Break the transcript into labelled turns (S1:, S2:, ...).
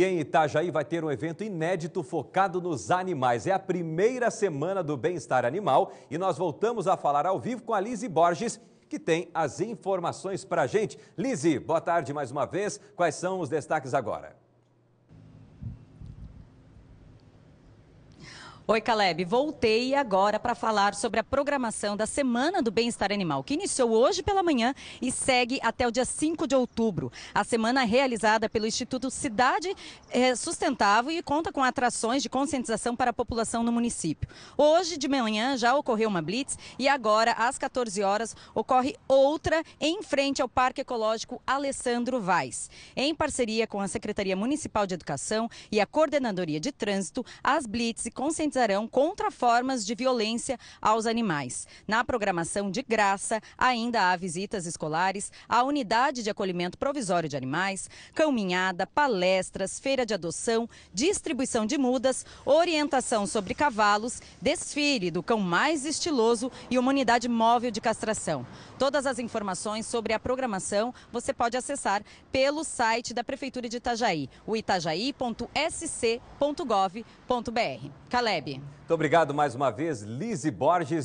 S1: E em Itajaí vai ter um evento inédito focado nos animais. É a primeira semana do bem-estar animal e nós voltamos a falar ao vivo com a Lise Borges, que tem as informações para a gente. Lise, boa tarde mais uma vez. Quais são os destaques agora? Oi, Caleb. Voltei
S2: agora para falar sobre a programação da Semana do Bem-Estar Animal, que iniciou hoje pela manhã e segue até o dia 5 de outubro. A semana é realizada pelo Instituto Cidade eh, Sustentável e conta com atrações de conscientização para a população no município. Hoje de manhã já ocorreu uma blitz e agora, às 14 horas, ocorre outra em frente ao Parque Ecológico Alessandro Vaz. Em parceria com a Secretaria Municipal de Educação e a Coordenadoria de Trânsito, as blitz e conscientização mobilizarão contra formas de violência aos animais. Na programação de graça, ainda há visitas escolares à unidade de acolhimento provisório de animais, caminhada, palestras, feira de adoção, distribuição de mudas, orientação sobre cavalos, desfile do cão mais estiloso e uma unidade móvel de castração. Todas as informações sobre a programação você pode acessar pelo site da Prefeitura de Itajaí, o itajaí.sc.gov.br. Caleb.
S1: Muito obrigado mais uma vez, Lise Borges.